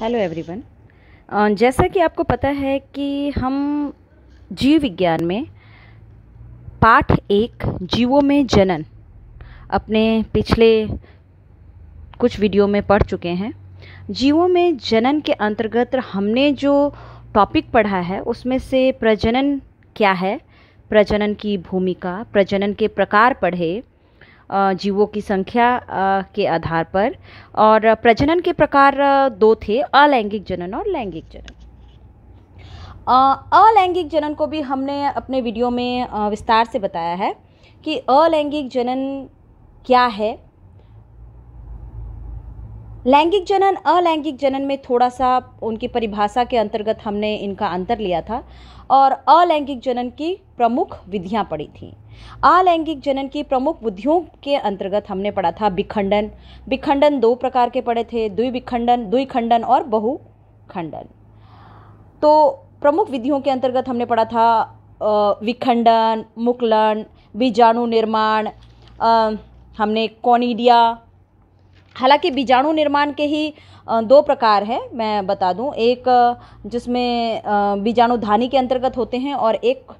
Hello everyone uh, जैसा कि आपको पता है कि हम जीव विज्ञान में पाठ एक जीवों में जनन अपने पिछले कुछ वीडियो में पढ़ चुके हैं जीवों में जनन के अंतर्गत हमने जो टॉपिक पढ़ा है उसमें से प्रजनन क्या है प्रजनन की भूमिका प्रजनन के प्रकार पढ़े जीवों की संख्या के आधार पर और प्रजनन के प्रकार दो थे अलैंगिक जनन और लैंगिक जनन अलैंगिक जनन को भी हमने अपने वीडियो में विस्तार से बताया है कि अलैंगिक जनन क्या है लैंगिक जनन अलैंगिक जनन में थोड़ा सा उनकी परिभाषा के अंतर्गत हमने इनका अंतर लिया था और अलैंगिक जनन की प्रमुख विधियाँ पड़ी थीं अलैंगिक जनन की प्रमुख बुद्धियों के अंतर्गत हमने पढ़ा था विखंडन विखंडन दो प्रकार के पड़े थे द्विविखंडन विखंडन द्विखंडन और बहुखंडन तो प्रमुख विधियों के अंतर्गत हमने पढ़ा था विखंडन मुकलन बीजाणु निर्माण हमने कॉनिडिया हालांकि बीजाणु निर्माण के ही दो प्रकार हैं मैं बता दूं एक जिसमें बीजाणु धानी के अंतर्गत होते हैं और एक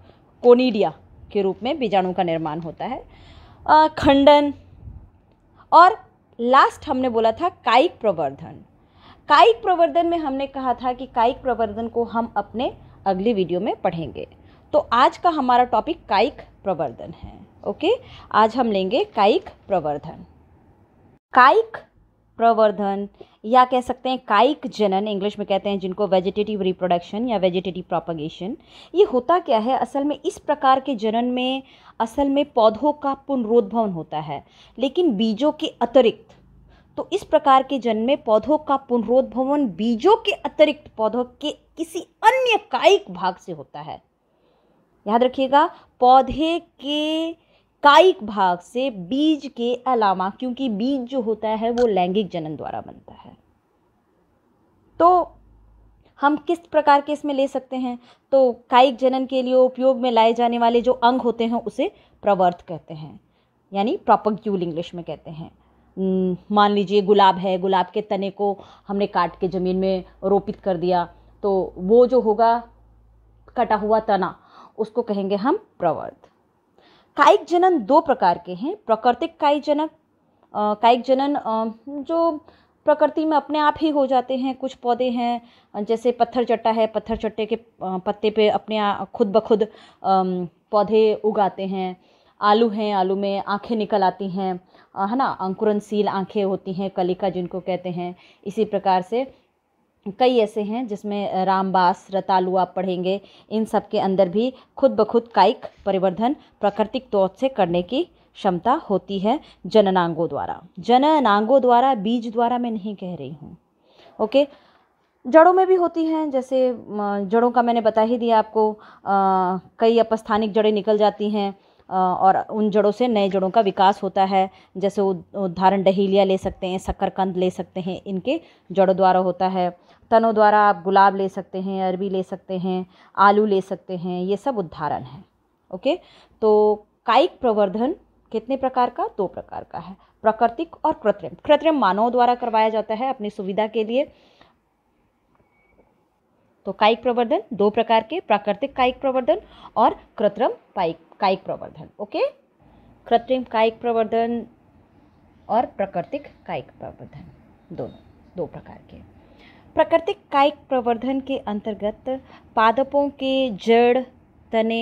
कोनीडिया के रूप में बीजाणु का निर्माण होता है खंडन और लास्ट हमने बोला था कायिक प्रवर्धन कायिक प्रवर्धन में हमने कहा था कि कायिक प्रवर्धन को हम अपने अगली वीडियो में पढ़ेंगे तो आज का हमारा टॉपिक कायिक प्रवर्धन है ओके आज हम लेंगे कायिक प्रवर्धन कायिक प्रवर्धन या कह सकते हैं कायिक जनन इंग्लिश में कहते हैं जिनको वेजिटेटिव रिप्रोडक्शन या वेजिटेटिव प्रोपगेशन ये होता क्या है असल में इस प्रकार के जनन में असल में पौधों का पुनरोद्भवन होता है लेकिन बीजों के अतिरिक्त तो इस प्रकार के जन्म में पौधों का पुनरोद्भवन बीजों के अतिरिक्त पौधों के किसी अन्य कायिक भाग से होता है याद रखिएगा पौधे के कायिक भाग से बीज के अलावा क्योंकि बीज जो होता है वो लैंगिक जनन द्वारा बनता है तो हम किस प्रकार के इसमें ले सकते हैं तो कायिक जनन के लिए उपयोग में लाए जाने वाले जो अंग होते हैं उसे प्रवर्त कहते हैं यानी प्रॉपग्यूल इंग्लिश में कहते हैं मान लीजिए गुलाब है गुलाब के तने को हमने काट के ज़मीन में रोपित कर दिया तो वो जो होगा कटा हुआ तना उसको कहेंगे हम प्रवर्त कायिक जनन दो प्रकार के हैं प्राकृतिक कायिक जनक कायिक जनन जो प्रकृति में अपने आप ही हो जाते हैं कुछ पौधे हैं जैसे पत्थर चट्टा है पत्थर चट्टे के पत्ते पे अपने खुद ब खुद पौधे उगाते हैं आलू हैं आलू में आंखें निकल आती हैं है ना अंकुरनशील आंखें होती हैं कलिका जिनको कहते हैं इसी प्रकार से कई ऐसे हैं जिसमें रामबास रतालू आप पढ़ेंगे इन सब के अंदर भी खुद ब खुद कायिक परिवर्धन प्राकृतिक तौर से करने की क्षमता होती है जननांगों द्वारा जननांगों द्वारा बीज द्वारा मैं नहीं कह रही हूँ ओके जड़ों में भी होती हैं जैसे जड़ों का मैंने बता ही दिया आपको आ, कई अपस्थानिक जड़ें निकल जाती हैं और उन जड़ों से नए जड़ों का विकास होता है जैसे उदाहरण डहेलिया ले सकते हैं शक्करकंद ले सकते हैं इनके जड़ों द्वारा होता है तनों द्वारा आप गुलाब ले सकते हैं अरबी ले सकते हैं आलू ले सकते हैं ये सब उदाहरण है ओके तो कायिक प्रवर्धन कितने प्रकार का दो प्रकार का है प्राकृतिक और कृत्रिम कृत्रिम मानव द्वारा करवाया जाता है अपनी सुविधा के लिए तो कायिक प्रवर्धन दो प्रकार के प्राकृतिक कायिक प्रवर्धन और कृत्रिम कायिक प्रवर्धन ओके कृत्रिम कायिक प्रवर्धन और प्राकृतिक कायिक प्रवर्धन दोनों दो प्रकार के प्राकृतिक कायिक प्रवर्धन के अंतर्गत पादपों के जड़ तने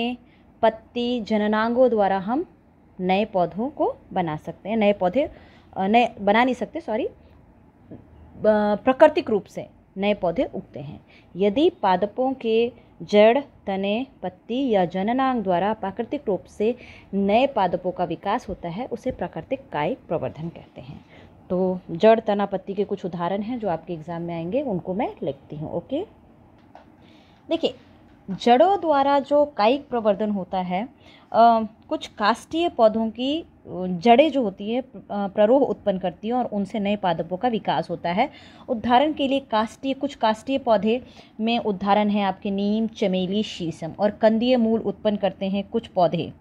पत्ती जननांगों द्वारा हम नए पौधों को बना सकते हैं नए पौधे नए बना नहीं सकते सॉरी प्राकृतिक रूप से नए पौधे उगते हैं यदि पादपों के जड़ तने पत्ती या जननांग द्वारा प्राकृतिक रूप से नए पादपों का विकास होता है उसे प्राकृतिक कायिक प्रवर्धन कहते हैं तो जड़ तना पत्ती के कुछ उदाहरण हैं जो आपके एग्ज़ाम में आएंगे उनको मैं लिखती हूँ ओके देखिए जड़ों द्वारा जो कायिक प्रवर्धन होता है आ, कुछ काष्टीय पौधों की जड़ें जो होती है प्ररोह उत्पन्न करती हैं और उनसे नए पादपों का विकास होता है उदाहरण के लिए काष्टीय कुछ काष्टीय पौधे में उदाहरण है आपके नीम चमेली शीशम और कंदीय मूल उत्पन्न करते हैं कुछ पौधे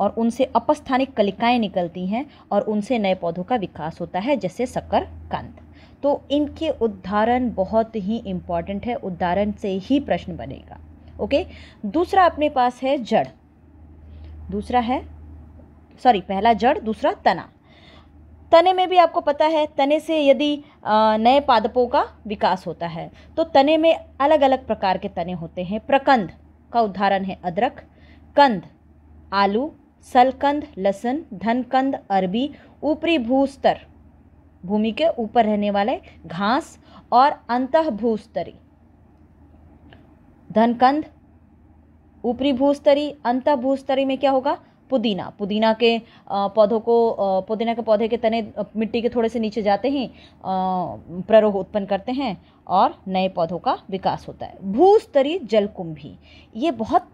और उनसे अपस्थानिक कलिकाएं निकलती हैं और उनसे नए पौधों का विकास होता है जैसे शक्कर कंद तो इनके उदाहरण बहुत ही इम्पॉर्टेंट है उदाहरण से ही प्रश्न बनेगा ओके दूसरा अपने पास है जड़ दूसरा है सॉरी पहला जड़ दूसरा तना तने में भी आपको पता है तने से यदि नए पादपों का विकास होता है तो तने में अलग अलग प्रकार के तने होते हैं प्रकंद का उदाहरण है अदरक कंद आलू सलकंद लसन धनकंद अरबी ऊपरी भूस्तर भूमि के ऊपर रहने वाले घास और अंत भूस्तरी धनकंद ऊपरी भूस्तरी अंत भूस्तरी में क्या होगा पुदीना पुदीना के पौधों को पुदीना के पौधे के तने मिट्टी के थोड़े से नीचे जाते हैं प्ररोह उत्पन्न करते हैं और नए पौधों का विकास होता है भूस्तरीय जलकुंभी ये बहुत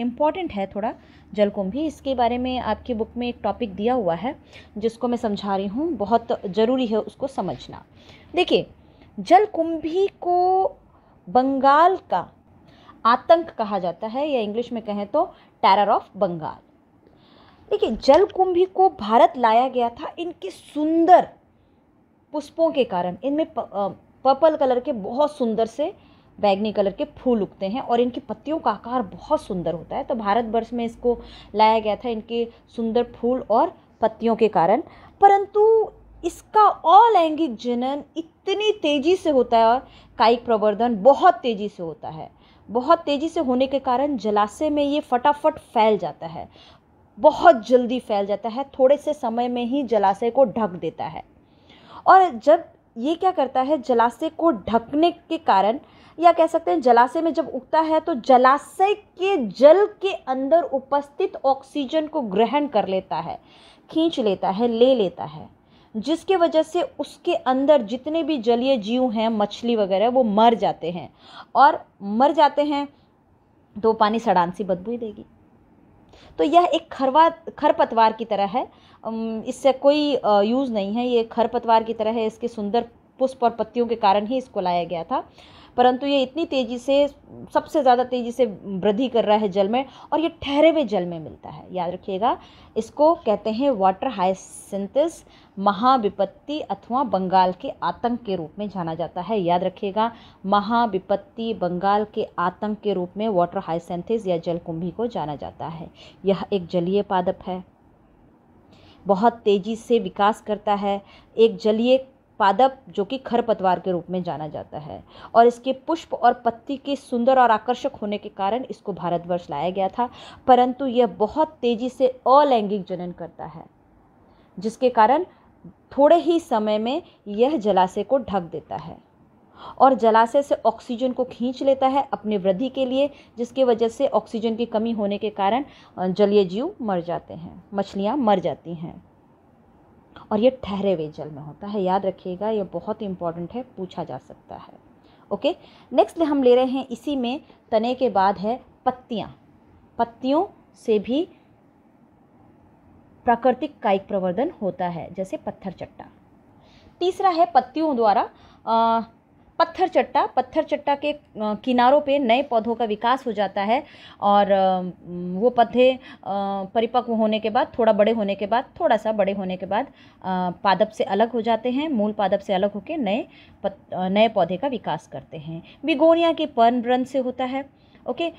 इम्पॉर्टेंट है थोड़ा जलकुंभी इसके बारे में आपकी बुक में एक टॉपिक दिया हुआ है जिसको मैं समझा रही हूँ बहुत ज़रूरी है उसको समझना देखिए जलकुंभी को बंगाल का आतंक कहा जाता है या इंग्लिश में कहें तो टेरर ऑफ बंगाल देखिए जल कुंभी को भारत लाया गया था इनके सुंदर पुष्पों के कारण इनमें पर्पल कलर के बहुत सुंदर से बैगनी कलर के फूल उगते हैं और इनकी पत्तियों का आकार बहुत सुंदर होता है तो भारतवर्ष में इसको लाया गया था इनके सुंदर फूल और पत्तियों के कारण परंतु इसका अलैंगिक जनन इतनी तेज़ी से होता है और कायिक प्रवर्धन बहुत तेज़ी से होता है बहुत तेज़ी से होने के कारण जलाशय में ये फटाफट फैल जाता है बहुत जल्दी फैल जाता है थोड़े से समय में ही जलाशय को ढक देता है और जब ये क्या करता है जलाशय को ढकने के कारण या कह सकते हैं जलाशय में जब उगता है तो जलाशय के जल के अंदर उपस्थित ऑक्सीजन को ग्रहण कर लेता है खींच लेता है ले लेता है जिसके वजह से उसके अंदर जितने भी जलीय जीव हैं मछली वगैरह वो मर जाते हैं और मर जाते हैं तो पानी सड़ान सी बदबू देगी तो यह एक खरवा खरपतवार की तरह है इससे कोई यूज़ नहीं है ये खरपतवार की तरह है इसके सुंदर पुष्प और पत्तियों के कारण ही इसको लाया गया था परंतु ये इतनी तेज़ी से सबसे ज़्यादा तेज़ी से वृद्धि कर रहा है जल में और ये ठहरे हुए जल में मिलता है याद रखिएगा इसको कहते हैं वाटर हाइसेंथिस महाविपत्ति अथवा बंगाल के आतंक के रूप में जाना जाता है याद रखिएगा महाविपत्ति बंगाल के आतंक के रूप में वाटर हाइसेंथिस या जल कुंभी को जाना जाता है यह एक जलीय पादप है बहुत तेज़ी से विकास करता है एक जलीय पादप जो कि खरपतवार के रूप में जाना जाता है और इसके पुष्प और पत्ती के सुंदर और आकर्षक होने के कारण इसको भारतवर्ष लाया गया था परंतु यह बहुत तेज़ी से अलैंगिक जनन करता है जिसके कारण थोड़े ही समय में यह जलाशय को ढक देता है और जलाशय से ऑक्सीजन को खींच लेता है अपनी वृद्धि के लिए जिसकी वजह से ऑक्सीजन की कमी होने के कारण जलीय जीव मर जाते हैं मछलियाँ मर जाती हैं और ये ठहरे हुए जल में होता है याद रखिएगा ये बहुत इंपॉर्टेंट है पूछा जा सकता है ओके नेक्स्ट हम ले रहे हैं इसी में तने के बाद है पत्तियाँ पत्तियों से भी प्राकृतिक कायिक प्रवर्धन होता है जैसे पत्थर चट्टा तीसरा है पत्तियों द्वारा पत्थर चट्टा पत्थर चट्टा के किनारों पे नए पौधों का विकास हो जाता है और वो पौधे परिपक्व होने के बाद थोड़ा बड़े होने के बाद थोड़ा सा बड़े होने के बाद पादप से अलग हो जाते हैं मूल पादप से अलग होकर नए नए पौधे का विकास करते हैं बिगोनिया के पर्ण ब्रन से होता है ओके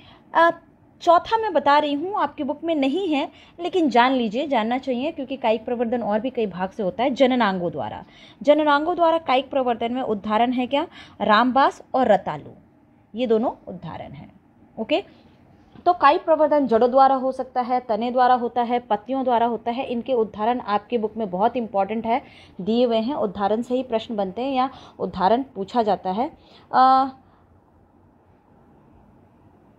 चौथा मैं बता रही हूँ आपकी बुक में नहीं है लेकिन जान लीजिए जानना चाहिए क्योंकि कायिक प्रवर्धन और भी कई भाग से होता है जननांगों द्वारा जननांगों द्वारा कायिक प्रवर्धन में उदाहरण है क्या रामबास और रतालू ये दोनों उदाहरण हैं ओके तो कायिक प्रवर्धन जड़ों द्वारा हो सकता है तने द्वारा होता है पत्तियों द्वारा होता है इनके उदाहरण आपके बुक में बहुत इंपॉर्टेंट है दिए हुए हैं उदाहरण से ही प्रश्न बनते हैं या उदाहरण पूछा जाता है आ,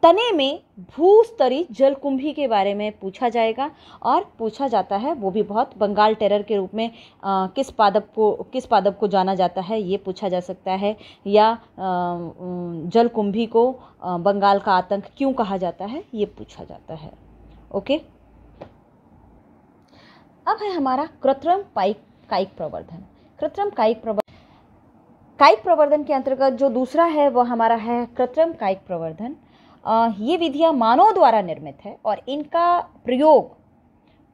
तने में भूस्तरी जलकुंभी के बारे में पूछा जाएगा और पूछा जाता है वो भी बहुत बंगाल टेरर के रूप में आ, किस पादप को किस पादप को जाना जाता है ये पूछा जा सकता है या जलकुंभी को आ, बंगाल का आतंक क्यों कहा जाता है ये पूछा जाता है ओके अब है हमारा कृत्रिम पाइक कायिक प्रवर्धन कृत्रिम कायिक प्रवर्धन कायिक प्रवर्धन के अंतर्गत जो दूसरा है वह हमारा है कृत्रिम कायिक प्रवर्धन ये विधियाँ मानव द्वारा निर्मित है और इनका प्रयोग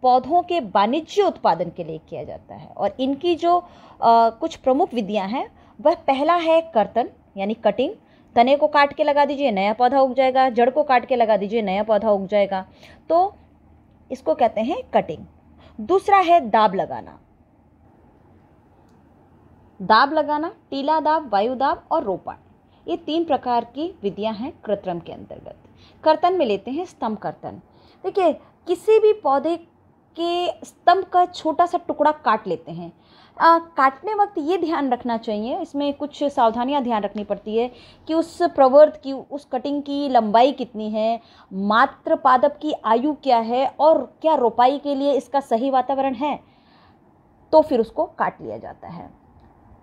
पौधों के वाणिज्य उत्पादन के लिए किया जाता है और इनकी जो आ, कुछ प्रमुख विधियाँ हैं वह पहला है कर्तन यानी कटिंग तने को काट के लगा दीजिए नया पौधा उग जाएगा जड़ को काट के लगा दीजिए नया पौधा उग जाएगा तो इसको कहते हैं कटिंग दूसरा है दाब लगाना दाब लगाना टीला दाब वायु दाब और रोपण ये तीन प्रकार की विधियाँ हैं कृत्रिम के अंतर्गत कर्तन में लेते हैं स्तंभ कर्तन देखिए किसी भी पौधे के स्तंभ का छोटा सा टुकड़ा काट लेते हैं आ, काटने वक्त ये ध्यान रखना चाहिए इसमें कुछ सावधानियां ध्यान रखनी पड़ती है कि उस प्रवर्त की उस कटिंग की लंबाई कितनी है मात्र पादप की आयु क्या है और क्या रोपाई के लिए इसका सही वातावरण है तो फिर उसको काट लिया जाता है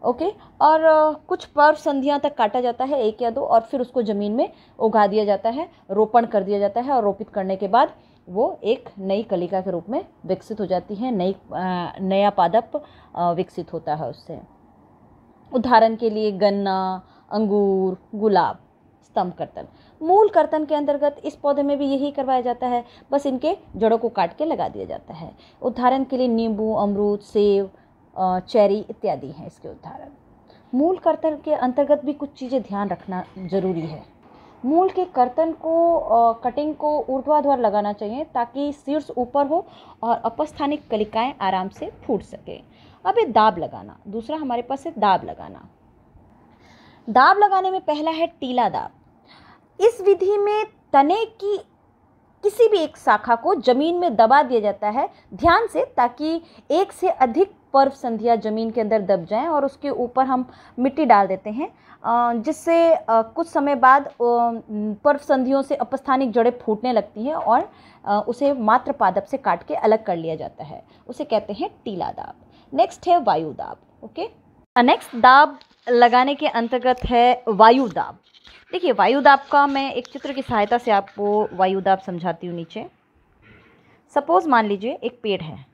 ओके और कुछ पर्व संध्या तक काटा जाता है एक या दो और फिर उसको ज़मीन में उगा दिया जाता है रोपण कर दिया जाता है और रोपित करने के बाद वो एक नई कलिका के रूप में विकसित हो जाती है नई नया पादप विकसित होता है उससे उदाहरण के लिए गन्ना अंगूर गुलाब स्तंभ कर्तन मूल कर्तन के अंतर्गत इस पौधे में भी यही करवाया जाता है बस इनके जड़ों को काट के लगा दिया जाता है उदाहरण के लिए नींबू अमरूद सेब चेरी इत्यादि हैं इसके उदाहरण मूल कर्तन के अंतर्गत भी कुछ चीज़ें ध्यान रखना जरूरी है मूल के कर्तन को कटिंग को ऊर्ध्वाधर लगाना चाहिए ताकि शीर्ष ऊपर हो और अपस्थानिक कलिकाएं आराम से फूट सकें अब ये दाब लगाना दूसरा हमारे पास है दाब लगाना दाब लगाने में पहला है टीला दाब इस विधि में तने की किसी भी एक शाखा को जमीन में दबा दिया जाता है ध्यान से ताकि एक से अधिक पर्व संधिया ज़मीन के अंदर दब जाएं और उसके ऊपर हम मिट्टी डाल देते हैं जिससे कुछ समय बाद पर्व संधियों से अपस्थानिक जड़ें फूटने लगती हैं और उसे मात्र पादप से काट के अलग कर लिया जाता है उसे कहते हैं टीला दाब नेक्स्ट है वायु दाब ओके नेक्स्ट दाब लगाने के अंतर्गत है वायु दाब देखिए वायु दाब का मैं एक चित्र की सहायता से आपको वायु दाब समझाती हूँ नीचे सपोज़ मान लीजिए एक पेड़ है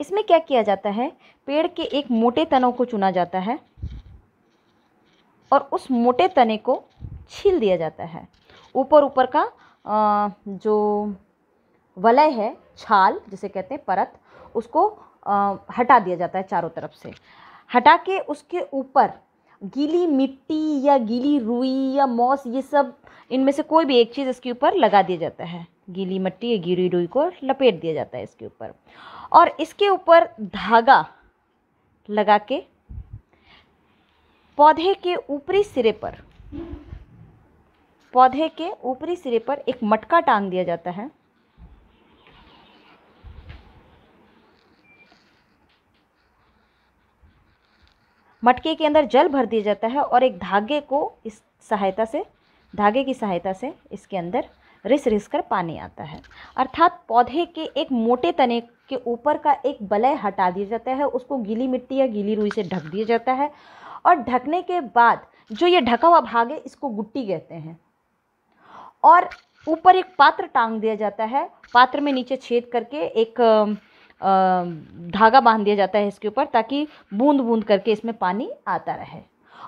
इसमें क्या किया जाता है पेड़ के एक मोटे तनों को चुना जाता है और उस मोटे तने को छील दिया जाता है ऊपर ऊपर का जो वलय है छाल जिसे कहते हैं परत उसको हटा दिया जाता है चारों तरफ से हटा के उसके ऊपर गीली मिट्टी या गीली रुई या मॉस ये सब इनमें से कोई भी एक चीज़ इसके ऊपर लगा दिया जाता है गीली मिट्टी या गीली रुई को लपेट दिया जाता है इसके ऊपर और इसके ऊपर धागा लगा के पौधे के ऊपरी सिरे पर पौधे के ऊपरी सिरे पर एक मटका टांग दिया जाता है मटके के अंदर जल भर दिया जाता है और एक धागे को इस सहायता से धागे की सहायता से इसके अंदर रिस रिस कर पानी आता है अर्थात पौधे के एक मोटे तने के ऊपर का एक बलय हटा दिया जाता है उसको गीली मिट्टी या गीली रुई से ढक दिया जाता है और ढकने के बाद जो ये ढका हुआ भाग है इसको गुट्टी कहते हैं और ऊपर एक पात्र टांग दिया जाता है पात्र में नीचे छेद करके एक धागा बांध दिया जाता है इसके ऊपर ताकि बूंद बूंद करके इसमें पानी आता रहे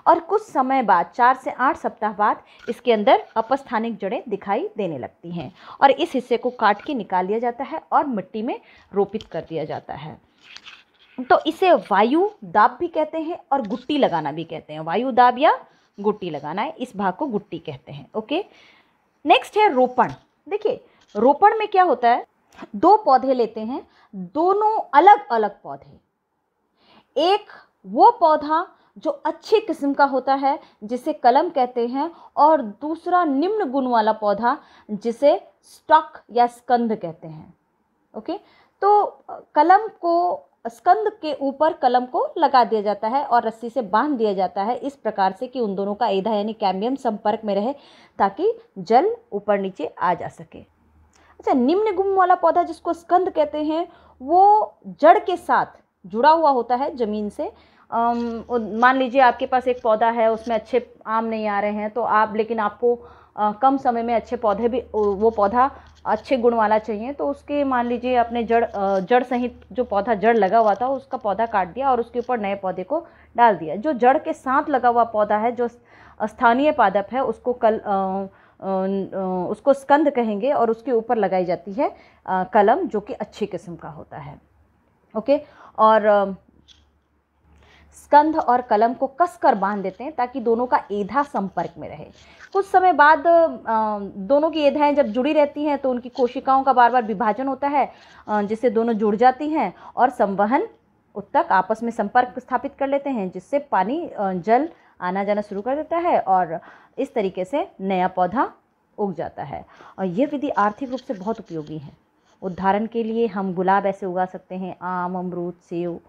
और कुछ समय बाद चार से आठ सप्ताह बाद इसके अंदर अपस्थानिक जड़ें दिखाई देने लगती हैं और इस हिस्से को काट के निकाल लिया जाता है और मिट्टी में रोपित कर दिया जाता है तो इसे वायु दाब भी कहते हैं और गुट्टी लगाना भी कहते हैं वायु दाब या गुट्टी लगाना है इस भाग को गुट्टी कहते हैं ओके नेक्स्ट है रोपण देखिए रोपण में क्या होता है दो पौधे लेते हैं दोनों अलग अलग पौधे एक वो पौधा जो अच्छी किस्म का होता है जिसे कलम कहते हैं और दूसरा निम्न गुण वाला पौधा जिसे स्टॉक या स्कंद कहते हैं ओके तो कलम को स्कंद के ऊपर कलम को लगा दिया जाता है और रस्सी से बांध दिया जाता है इस प्रकार से कि उन दोनों का ईधा यानी कैम्बियम संपर्क में रहे ताकि जल ऊपर नीचे आ जा सके अच्छा निम्न गुण वाला पौधा जिसको स्कंद कहते हैं वो जड़ के साथ जुड़ा हुआ होता है जमीन से मान लीजिए आपके पास एक पौधा है उसमें अच्छे आम नहीं आ रहे हैं तो आप लेकिन आपको कम समय में अच्छे पौधे भी वो पौधा अच्छे गुण वाला चाहिए तो उसके मान लीजिए आपने जड़ जड़ सहित जो पौधा जड़ लगा हुआ था उसका पौधा काट दिया और उसके ऊपर नए पौधे को डाल दिया जो जड़ के साथ लगा हुआ पौधा है जो स्थानीय पादप है उसको कल उसको स्कंद कहेंगे और उसके ऊपर लगाई जाती है कलम जो कि अच्छी किस्म का होता है ओके और स्कंध और कलम को कसकर बांध देते हैं ताकि दोनों का एधा संपर्क में रहे कुछ समय बाद दोनों की एधाएं जब जुड़ी रहती हैं तो उनकी कोशिकाओं का बार बार विभाजन होता है जिससे दोनों जुड़ जाती हैं और संवहन उत्तक आपस में संपर्क स्थापित कर लेते हैं जिससे पानी जल आना जाना शुरू कर देता है और इस तरीके से नया पौधा उग जाता है और यह विधि आर्थिक रूप से बहुत उपयोगी है उदाहरण के लिए हम गुलाब ऐसे उगा सकते हैं आम अमरूद सेब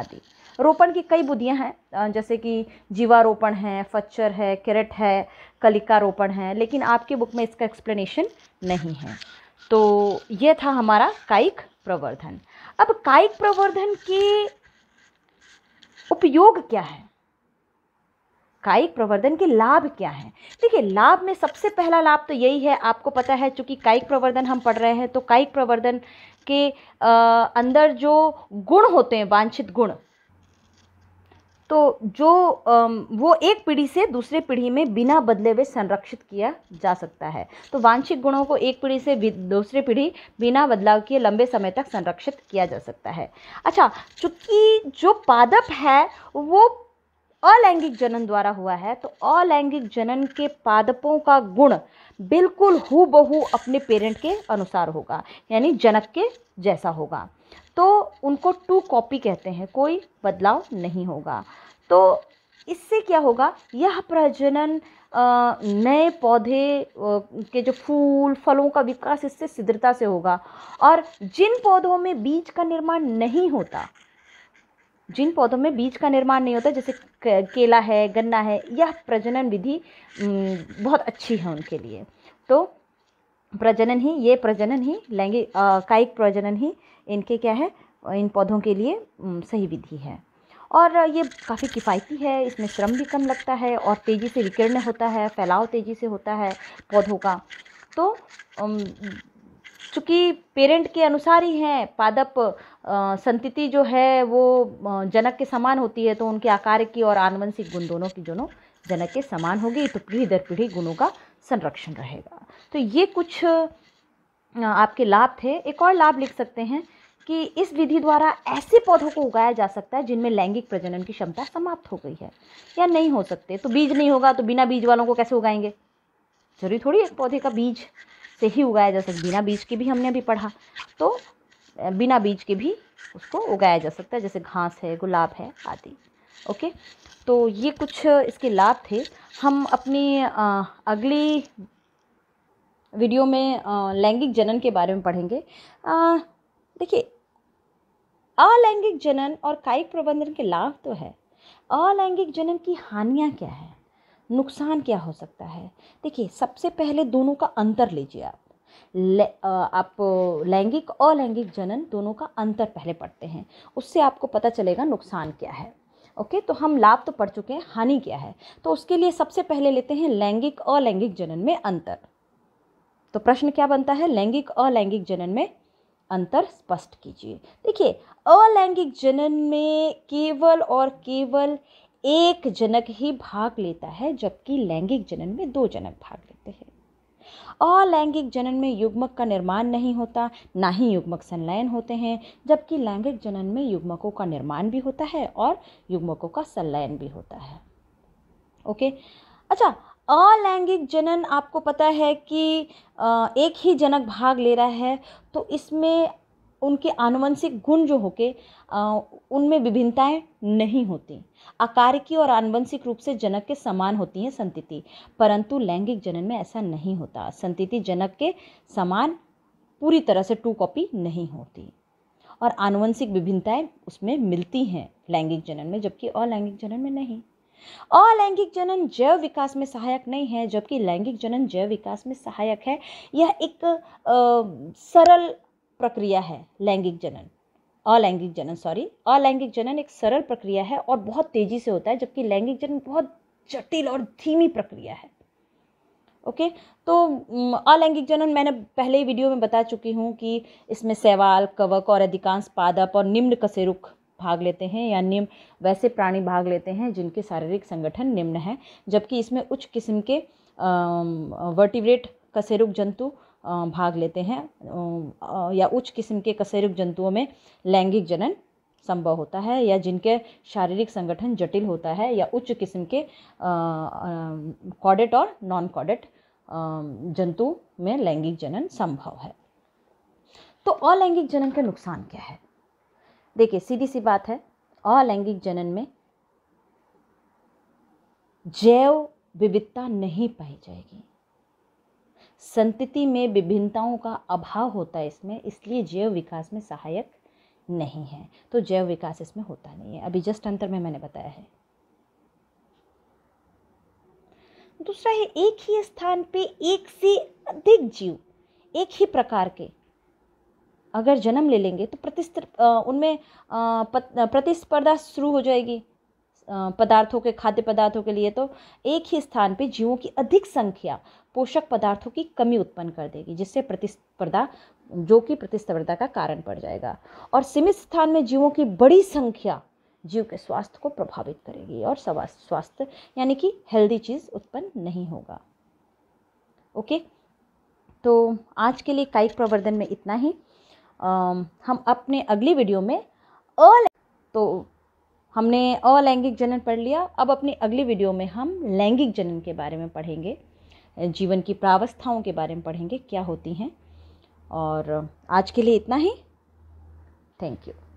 आदि रोपण की कई बुद्धियाँ हैं जैसे कि जीवारोपण है फच्चर है किरट है कलिका रोपण है लेकिन आपकी बुक में इसका एक्सप्लेनेशन नहीं है तो ये था हमारा कायिक प्रवर्धन अब कायिक प्रवर्धन के उपयोग क्या है कायिक प्रवर्धन के लाभ क्या हैं देखिए लाभ में सबसे पहला लाभ तो यही है आपको पता है चूंकि कायिक प्रवर्धन हम पढ़ रहे हैं तो कायिक प्रवर्धन के आ, अंदर जो गुण होते हैं वांछित गुण तो जो वो एक पीढ़ी से दूसरे पीढ़ी में बिना बदले हुए संरक्षित किया जा सकता है तो वांछिक गुणों को एक पीढ़ी से दूसरी पीढ़ी बिना बदलाव किए लंबे समय तक संरक्षित किया जा सकता है अच्छा चूँकि जो पादप है वो अलैंगिक जनन द्वारा हुआ है तो अलैंगिक जनन के पादपों का गुण बिल्कुल हूबहू अपने पेरेंट के अनुसार होगा यानी जनक के जैसा होगा तो उनको टू कॉपी कहते हैं कोई बदलाव नहीं होगा तो इससे क्या होगा यह प्रजनन नए पौधे के जो फूल फलों का विकास इससे शीघ्रता से होगा और जिन पौधों में बीज का निर्माण नहीं होता जिन पौधों में बीज का निर्माण नहीं होता जैसे केला है गन्ना है यह प्रजनन विधि बहुत अच्छी है उनके लिए तो प्रजनन ही ये प्रजनन ही लैंगिक कायिक प्रजनन ही इनके क्या है इन पौधों के लिए सही विधि है और ये काफ़ी किफ़ायती है इसमें श्रम भी कम लगता है और तेज़ी से विकिरण होता है फैलाव तेज़ी से होता है पौधों का तो चूँकि पेरेंट के अनुसार ही हैं पादप संतति जो है वो जनक के समान होती है तो उनके आकार की और आनुवंशिक गुण दोनों की दोनों जनक के समान होगी तो पीढ़ी दर पीढ़ी गुणों का संरक्षण रहेगा तो ये कुछ आपके लाभ थे एक और लाभ लिख सकते हैं कि इस विधि द्वारा ऐसे पौधों को उगाया जा सकता है जिनमें लैंगिक प्रजनन की क्षमता समाप्त हो गई है या नहीं हो सकते तो बीज नहीं होगा तो बिना बीज वालों को कैसे उगाएंगे जरूरी थोड़ी एक पौधे का बीज से ही उगाया जा सकता बिना बीज के भी हमने अभी पढ़ा तो बिना बीज के भी उसको उगाया जा सकता है जैसे घास है गुलाब है आदि ओके तो ये कुछ इसके लाभ थे हम अपनी अगली वीडियो में लैंगिक जनन के बारे में पढ़ेंगे देखिए अलैंगिक जनन और कायिक प्रबंधन के लाभ तो है अलैंगिक जनन की हानियाँ क्या है नुकसान क्या हो सकता है देखिए सबसे पहले दोनों का अंतर लीजिए आप ले, आप लैंगिक और लैंगिक जनन दोनों का अंतर पहले पढ़ते हैं उससे आपको पता चलेगा नुकसान क्या है ओके तो हम लाभ तो पढ़ चुके हैं हानि क्या है तो उसके लिए सबसे पहले लेते हैं लैंगिक और लैंगिक जनन में अंतर तो प्रश्न क्या बनता है लैंगिक अलैंगिक जनन में अंतर स्पष्ट कीजिए देखिए अलैंगिक जनन में केवल और केवल एक जनक ही भाग लेता है जबकि लैंगिक जनन में दो जनक भाग लेते हैं अलैंगिक जनन में युग्मक का निर्माण नहीं होता ना ही युग्मक संलयन होते हैं जबकि लैंगिक जनन में युग्मकों का निर्माण भी होता है और युग्मकों का संलयन भी होता है ओके अच्छा अलैंगिक जनन आपको पता है कि एक ही जनक भाग ले रहा है तो इसमें उनके आनुवंशिक गुण जो होके उनमें विभिन्नताएं नहीं होती आकार की और आनुवंशिक रूप से जनक के समान होती हैं संतिति परंतु लैंगिक जनन में ऐसा नहीं होता संतिति जनक के समान पूरी तरह से टू कॉपी नहीं होती और आनुवंशिक विभिन्नताएं उसमें मिलती हैं लैंगिक जनन में जबकि अलैंगिक जनन में नहीं अलैंगिक जनन जैव विकास में सहायक नहीं है जबकि लैंगिक जनन जैव विकास में सहायक है यह एक आ, सरल प्रक्रिया है लैंगिक जनन अलैंगिक जनन सॉरी अलैंगिक जनन एक सरल प्रक्रिया है और बहुत तेज़ी से होता है जबकि लैंगिक जनन बहुत जटिल और धीमी प्रक्रिया है ओके okay? तो अलैंगिक जनन मैंने पहले ही वीडियो में बता चुकी हूँ कि इसमें सेवाल कवक और अधिकांश पादप और निम्न कसेरुख भाग लेते हैं या निम्न वैसे प्राणी भाग लेते हैं जिनके शारीरिक संगठन निम्न है जबकि इसमें उच्च किस्म के वर्टिवरेट कसेरुक जंतु भाग लेते हैं या उच्च किस्म के कसेरुक जंतुओं में लैंगिक जनन संभव होता है या जिनके शारीरिक संगठन जटिल होता है या उच्च किस्म के कॉडेट और नॉन कॉडेट जंतु में लैंगिक जनन संभव है तो अलैंगिक जनन का नुकसान क्या है देखिए सीधी सी बात है अलैंगिक जनन में जैव विविधता नहीं पाई जाएगी संतति में विभिन्नताओं का अभाव होता है इसमें इसलिए जैव विकास में सहायक नहीं है तो जैव विकास इसमें होता नहीं है अभी जस्ट अंतर में मैंने बताया है दूसरा है एक ही स्थान पे एक से अधिक जीव एक ही प्रकार के अगर जन्म ले लेंगे तो प्रतिस्थ उनमें प्रतिस्पर्धा शुरू हो जाएगी पदार्थों के खाद्य पदार्थों के लिए तो एक ही स्थान पे जीवों की अधिक संख्या पोषक पदार्थों की कमी उत्पन्न कर देगी जिससे प्रतिस्पर्धा जो कि प्रतिस्पर्धा का कारण पड़ जाएगा और सीमित स्थान में जीवों की बड़ी संख्या जीव के स्वास्थ्य को प्रभावित करेगी और स्वास्थ्य यानी कि हेल्दी चीज़ उत्पन्न नहीं होगा ओके तो आज के लिए कायिक प्रवर्धन में इतना ही हम अपने अगली वीडियो में अ तो हमने अलैंगिक जनन पढ़ लिया अब अपनी अगली वीडियो में हम लैंगिक जनन के बारे में पढ़ेंगे जीवन की प्रावस्थाओं के बारे में पढ़ेंगे क्या होती हैं और आज के लिए इतना ही थैंक यू